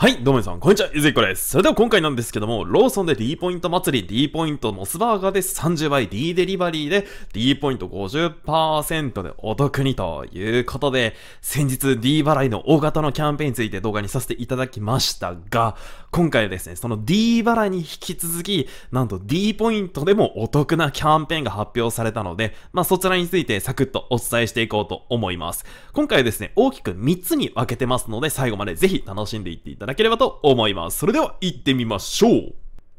はい、どうも皆さん、こんにちは、ゆずいこです。それでは今回なんですけども、ローソンで D ポイント祭り、D ポイントモスバーガーで30倍、D デリバリーで D ポイント50%でお得にということで、先日 D 払いの大型のキャンペーンについて動画にさせていただきましたが、今回はですね、その D 払いに引き続き、なんと D ポイントでもお得なキャンペーンが発表されたので、まあそちらについてサクッとお伝えしていこうと思います。今回はですね、大きく3つに分けてますので、最後までぜひ楽しんでいっていただだければと思います。それでは行ってみましょう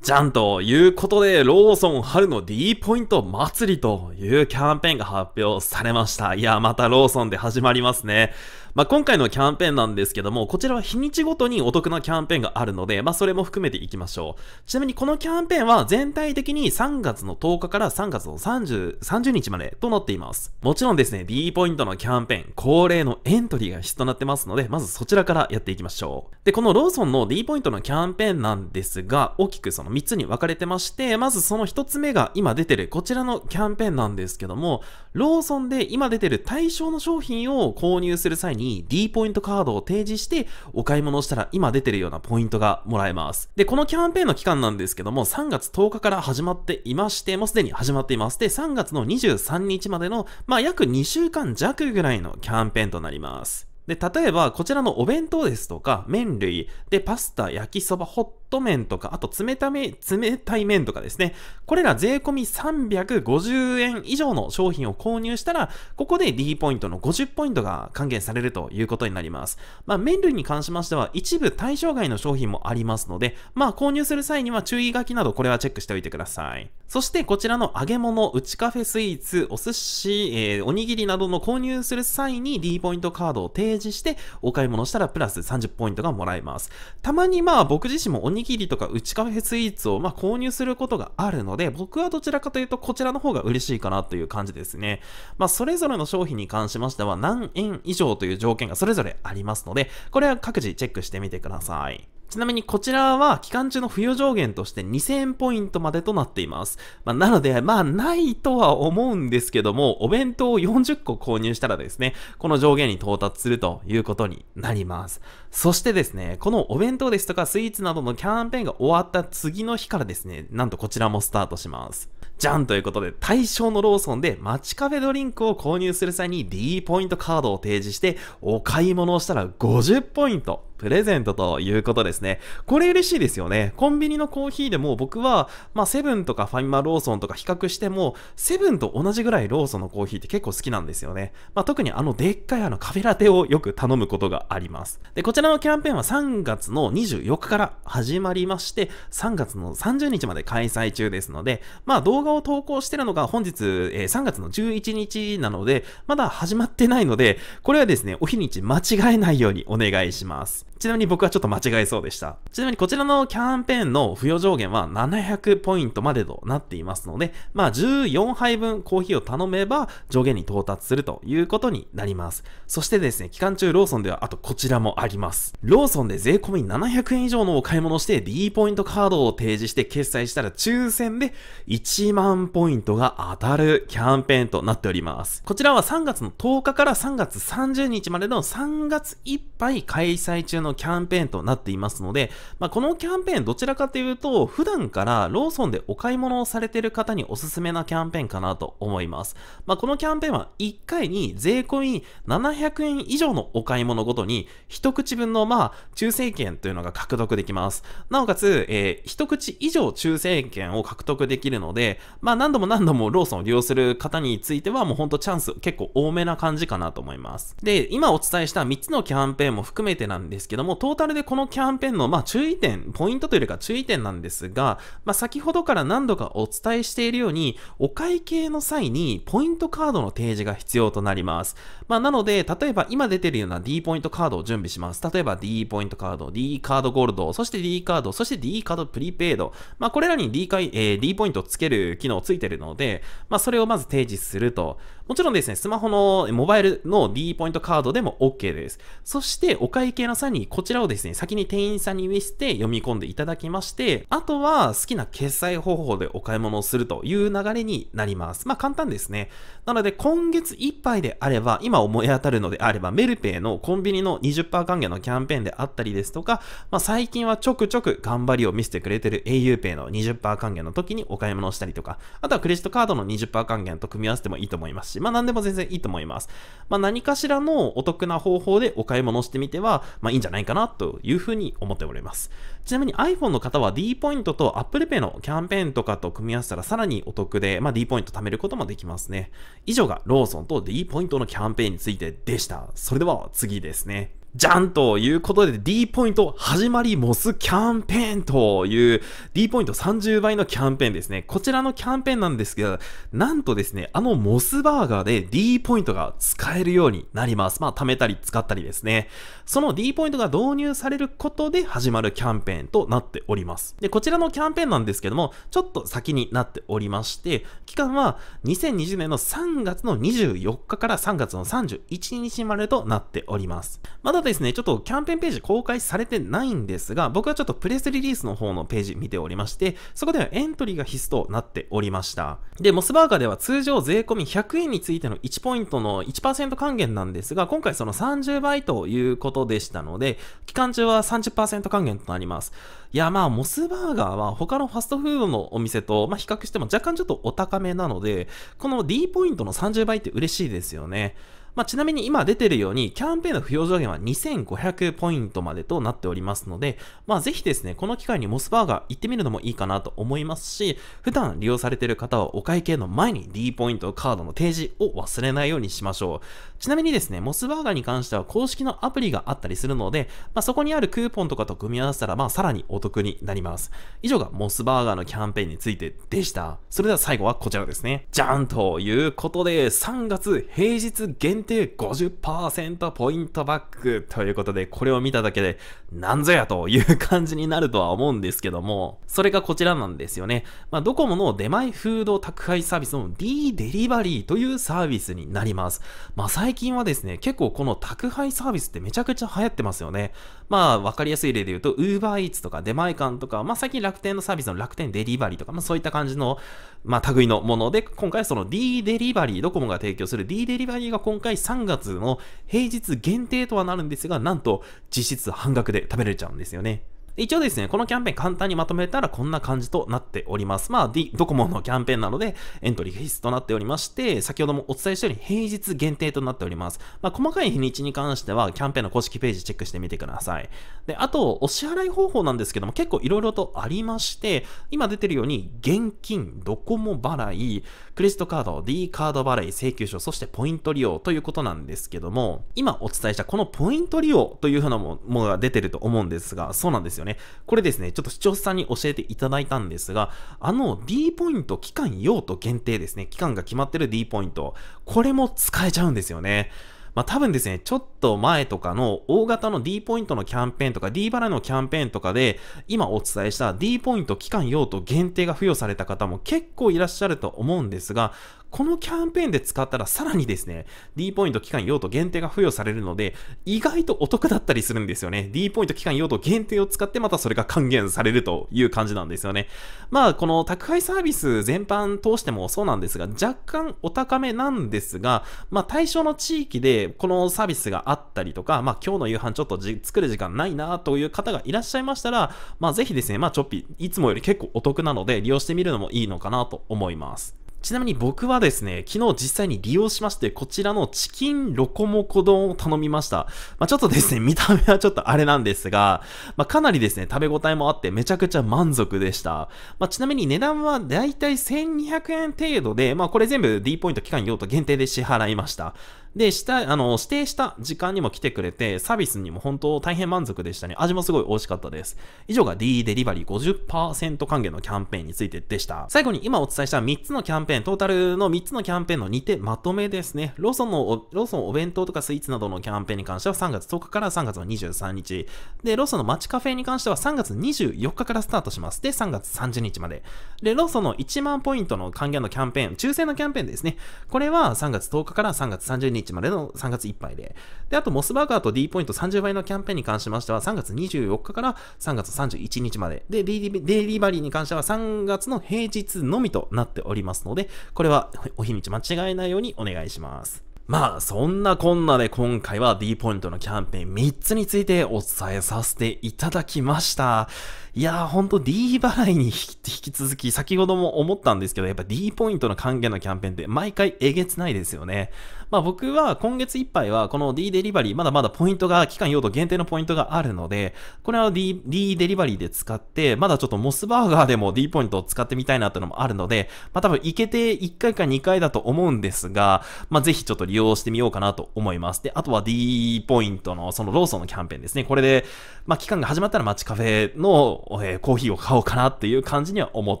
じゃんということで、ローソン春の D ポイント祭りというキャンペーンが発表されました。いや、またローソンで始まりますね。まあ、今回のキャンペーンなんですけども、こちらは日にちごとにお得なキャンペーンがあるので、まあ、それも含めていきましょう。ちなみにこのキャンペーンは全体的に3月の10日から3月の30、30日までとなっています。もちろんですね、D ポイントのキャンペーン、恒例のエントリーが必要となってますので、まずそちらからやっていきましょう。で、このローソンの D ポイントのキャンペーンなんですが、大きくその3つに分かれてまして、まずその1つ目が今出てるこちらのキャンペーンなんですけども、ローソンで今出てる対象の商品を購入する際にに D ポイントカードを提示してお買い物をしたら今出てるようなポイントがもらえます。で、このキャンペーンの期間なんですけども、3月10日から始まっていまして、もうすでに始まっています。で、3月の23日までの、まあ、約2週間弱ぐらいのキャンペーンとなります。で、例えば、こちらのお弁当ですとか、麺類、で、パスタ、焼きそば、ホット、ト麺とか、あと冷ため、冷たい麺とかですね。これら税込み350円以上の商品を購入したら、ここで D ポイントの50ポイントが還元されるということになります。まあ、麺類に関しましては、一部対象外の商品もありますので、まあ、購入する際には注意書きなど、これはチェックしておいてください。そして、こちらの揚げ物、打ちカフェスイーツ、お寿司、えー、おにぎりなどの購入する際に D ポイントカードを提示して、お買い物したらプラス30ポイントがもらえます。たまにまあ、僕自身もおにぎりとか内カフェスイーツをま購入することがあるので、僕はどちらかというとこちらの方が嬉しいかなという感じですね。まあ、それぞれの商品に関しましては何円以上という条件がそれぞれありますので、これは各自チェックしてみてください。ちなみにこちらは期間中の付与上限として2000ポイントまでとなっています。まあ、なので、まあないとは思うんですけども、お弁当を40個購入したらですね、この上限に到達するということになります。そしてですね、このお弁当ですとかスイーツなどのキャンペーンが終わった次の日からですね、なんとこちらもスタートします。じゃんということで、対象のローソンで街カフェドリンクを購入する際に D ポイントカードを提示して、お買い物をしたら50ポイントプレゼントということですね。これ嬉しいですよね。コンビニのコーヒーでも僕は、まあセブンとかファミマローソンとか比較しても、セブンと同じぐらいローソンのコーヒーって結構好きなんですよね。まあ特にあのでっかいあのカフェラテをよく頼むことがあります。で、こちらのキャンペーンは3月の24日から始まりまして、3月の30日まで開催中ですので、まあ動画を投稿してるのが本日、えー、3月の11日なので、まだ始まってないので、これはですね、お日にち間違えないようにお願いします。ちなみに僕はちょっと間違えそうでした。ちなみにこちらのキャンペーンの付与上限は700ポイントまでとなっていますので、まあ14杯分コーヒーを頼めば上限に到達するということになります。そしてですね、期間中ローソンではあとこちらもあります。ローソンで税込み700円以上のお買い物して D ポイントカードを提示して決済したら抽選で1万ポイントが当たるキャンペーンとなっております。こちらは3月の10日から3月30日までの3月いっぱい開催中ののキャンペーンとなっていますので、まあ、このキャンペーンどちらかというと、普段からローソンでお買い物をされている方におすすめなキャンペーンかなと思います。まあ、このキャンペーンは1回に税込み700円以上のお買い物ごとに、一口分のまあ、抽選券というのが獲得できます。なおかつ、えー、一口以上抽選券を獲得できるので、まあ、何度も何度もローソンを利用する方については、もうほんとチャンス結構多めな感じかなと思います。で、今お伝えした3つのキャンペーンも含めてなんですけど、けども、トータルでこのキャンペーンの、まあ、注意点、ポイントというよりか注意点なんですが、まあ、先ほどから何度かお伝えしているように、お会計の際にポイントカードの提示が必要となります。まあ、なので、例えば今出てるような D ポイントカードを準備します。例えば D ポイントカード、D カードゴールド、そして D カード、そして D カードプリペイド。まあ、これらに D, えー、D ポイントをつける機能ついてるので、まあ、それをまず提示すると。もちろんですね、スマホのモバイルの D ポイントカードでも OK です。そしてお会計の際にこちらをですね、先に店員さんに見せて読み込んでいただきまして、あとは好きな決済方法でお買い物をするという流れになります。まあ簡単ですね。なので今月いっぱいであれば、今思い当たるのであれば、メルペイのコンビニの20%還元のキャンペーンであったりですとか、まあ最近はちょくちょく頑張りを見せてくれてる auPay の20%還元の時にお買い物をしたりとか、あとはクレジットカードの20%還元と組み合わせてもいいと思いますし、まあ何でも全然いいと思います。まあ何かしらのお得な方法でお買い物してみては、まあいいんじゃないかなというふうに思っております。ちなみに iPhone の方は D ポイントと Apple Pay のキャンペーンとかと組み合わせたらさらにお得で、まあ D ポイント貯めることもできますね。以上がローソンと D ポイントのキャンペーンについてでした。それでは次ですね。じゃんということで D ポイント始まりモスキャンペーンという D ポイント30倍のキャンペーンですね。こちらのキャンペーンなんですけど、なんとですね、あのモスバーガーで D ポイントが使えるようになります。まあ、貯めたり使ったりですね。その D ポイントが導入されることで始まるキャンペーンとなっております。で、こちらのキャンペーンなんですけども、ちょっと先になっておりまして、期間は2020年の3月の24日から3月の31日までとなっております。まだですね、ちょっとキャンペーンページ公開されてないんですが、僕はちょっとプレスリリースの方のページ見ておりまして、そこではエントリーが必須となっておりました。で、モスバーガーでは通常税込み100円についての1ポイントの1%還元なんですが、今回その30倍ということでしたので、期間中は30%還元となります。いや、まあ、モスバーガーは他のファストフードのお店と、まあ、比較しても若干ちょっとお高めなので、この D ポイントの30倍って嬉しいですよね。まあ、ちなみに今出てるように、キャンペーンの不要上限は2500ポイントまでとなっておりますので、まあ、ぜひですね、この機会にモスバーガー行ってみるのもいいかなと思いますし、普段利用されている方はお会計の前に D ポイントカードの提示を忘れないようにしましょう。ちなみにですね、モスバーガーに関しては公式のアプリがあったりするので、まあ、そこにあるクーポンとかと組み合わせたら、まあ、さらにお得になります。以上がモスバーガーのキャンペーンについてでした。それでは最後はこちらですね。じゃんということで、3月平日限定50%ポイントバックということで、これを見ただけで、なんぞやという感じになるとは思うんですけども、それがこちらなんですよね。まあ、ドコモの出前フード宅配サービスの D デリバリーというサービスになります。まあ最近はですね、結構この宅配サービスってめちゃくちゃ流行ってますよね。まあ、わかりやすい例で言うと、UberEats とか出前館とか、まあ最近楽天のサービスの楽天デリバリーとか、まあそういった感じの、まあ類のもので、今回その D デリバリー、ドコモが提供する D デリバリーが今回3月の平日限定とはなるんですが、なんと実質半額で食べれちゃうんですよね。一応ですね、このキャンペーン簡単にまとめたらこんな感じとなっております。まあ、D、ドコモのキャンペーンなので、エントリー必須となっておりまして、先ほどもお伝えしたように平日限定となっております。まあ、細かい日にちに関しては、キャンペーンの公式ページチェックしてみてください。で、あと、お支払い方法なんですけども、結構いろいろとありまして、今出てるように、現金、ドコモ払い、クレジットカード、D カード払い、請求書、そしてポイント利用ということなんですけども、今お伝えしたこのポイント利用というふうなものが出てると思うんですが、そうなんですよね。これですね、ちょっと視聴者さんに教えていただいたんですが、あの D ポイント期間用途限定ですね、期間が決まってる D ポイント、これも使えちゃうんですよね。まあ、多分ですね、ちょっと前とかの大型の D ポイントのキャンペーンとか D 払いのキャンペーンとかで今お伝えした D ポイント期間用途限定が付与された方も結構いらっしゃると思うんですが、このキャンペーンで使ったらさらにですね、D ポイント期間用途限定が付与されるので、意外とお得だったりするんですよね。D ポイント期間用途限定を使ってまたそれが還元されるという感じなんですよね。まあ、この宅配サービス全般通してもそうなんですが、若干お高めなんですが、まあ、対象の地域でこのサービスがあったりとか、まあ、今日の夕飯ちょっと作る時間ないなという方がいらっしゃいましたら、まあ、ぜひですね、まあ、ちょっぴ、いつもより結構お得なので利用してみるのもいいのかなと思います。ちなみに僕はですね、昨日実際に利用しまして、こちらのチキンロコモコ丼を頼みました。まあ、ちょっとですね、見た目はちょっとあれなんですが、まあ、かなりですね、食べ応えもあってめちゃくちゃ満足でした。まあ、ちなみに値段はだいたい1200円程度で、まあ、これ全部 D ポイント期間用途限定で支払いました。で、した、あの、指定した時間にも来てくれて、サービスにも本当大変満足でしたね。味もすごい美味しかったです。以上が D デリバリー50%還元のキャンペーンについてでした。最後に今お伝えした3つのキャンペーン、トータルの3つのキャンペーンの2点まとめですね。ローソンの、ローソンお弁当とかスイーツなどのキャンペーンに関しては3月10日から3月の23日。で、ローソンの街カフェに関しては3月24日からスタートします。で、3月30日まで。で、ローソンの1万ポイントの還元のキャンペーン、抽選のキャンペーンですね。これは3月10日から3月30日日までの3月いっぱいで。で、あと、モスバーガーと D ポイント30倍のキャンペーンに関しましては、3月24日から3月31日まで。で、デリバリーに関しては3月の平日のみとなっておりますので、これはお日にち間違えないようにお願いします。まあ、そんなこんなで今回は D ポイントのキャンペーン3つについてお伝えさせていただきました。いやー、ほんと D 払いに引き続き、先ほども思ったんですけど、やっぱ D ポイントの還元のキャンペーンって毎回えげつないですよね。まあ僕は今月いっぱいはこの D デリバリー、まだまだポイントが、期間用途限定のポイントがあるので、これは D, D デリバリーで使って、まだちょっとモスバーガーでも D ポイントを使ってみたいなってのもあるので、まあ多分いけて1回か2回だと思うんですが、まあぜひちょっと利用してみようかなと思います。で、あとは D ポイントのそのローソンのキャンペーンですね。これで、まあ期間が始まったら街カフェの、えー、コーヒーを買おうかなっていう感じには思っ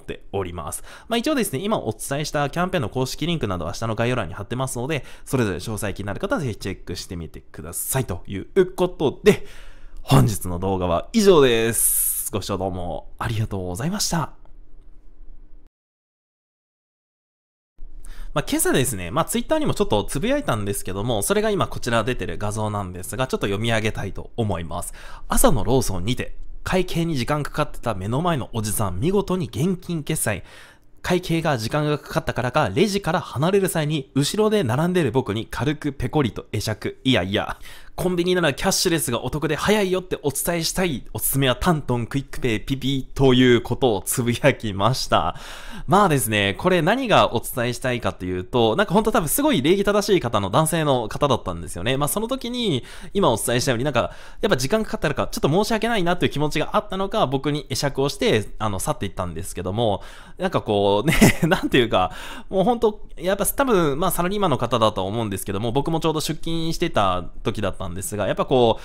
ております。まあ一応ですね、今お伝えしたキャンペーンの公式リンクなどは下の概要欄に貼ってますので、それぞれ詳細気になる方はぜひチェックしてみてください。ということで、本日の動画は以上です。ご視聴どうもありがとうございました。まあ、今朝ですね、まあ、ツイッターにもちょっとつぶやいたんですけども、それが今こちら出てる画像なんですが、ちょっと読み上げたいと思います。朝のローソンにて、会計に時間かかってた目の前のおじさん、見事に現金決済。会計が時間がかかったからか、レジから離れる際に、後ろで並んでる僕に軽くペコリと会釈。いやいや、コンビニならキャッシュレスがお得で早いよってお伝えしたい。おすすめはタントン、クイックペイ、ピピということをつぶやきました。まあですね、これ何がお伝えしたいかというと、なんかほんと多分すごい礼儀正しい方の男性の方だったんですよね。まあその時に、今お伝えしたようになんか、やっぱ時間かかったらか、ちょっと申し訳ないなという気持ちがあったのか、僕に会釈をして、あの、去っていったんですけども、なんかこうね、なんていうか、もうほんと、やっぱ多分、まあサラリーマンの方だと思うんですけども、僕もちょうど出勤してた時だったったんですが、やっぱこう、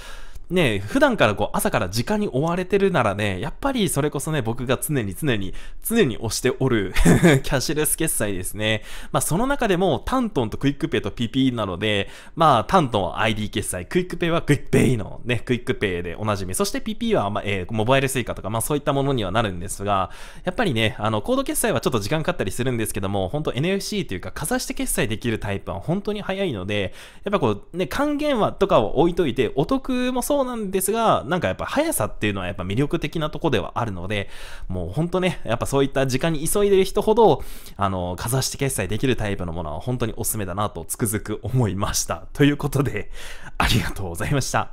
ね、普段からこう朝から時間に追われてるならね、やっぱりそれこそね、僕が常に常に、常に押しておる キャッシュレス決済ですね。まあその中でも、タントンとクイックペイと PP なので、まあタントンは ID 決済、クイックペイはクイックペイのね、クイックペイでおなじみ。そして PP は、まあ、えー、モバイル suica とか、まあそういったものにはなるんですが、やっぱりね、あの、コード決済はちょっと時間かかったりするんですけども、本当 NFC というか、かざして決済できるタイプは本当に早いので、やっぱこう、ね、還元はとかを置いといて、お得もそうそうなんですが、なんかやっぱ速さっていうのはやっぱ魅力的なとこではあるので、もうほんとね、やっぱそういった時間に急いでる人ほど、あの、かざして決済できるタイプのものは本当におすすめだなとつくづく思いました。ということで、ありがとうございました。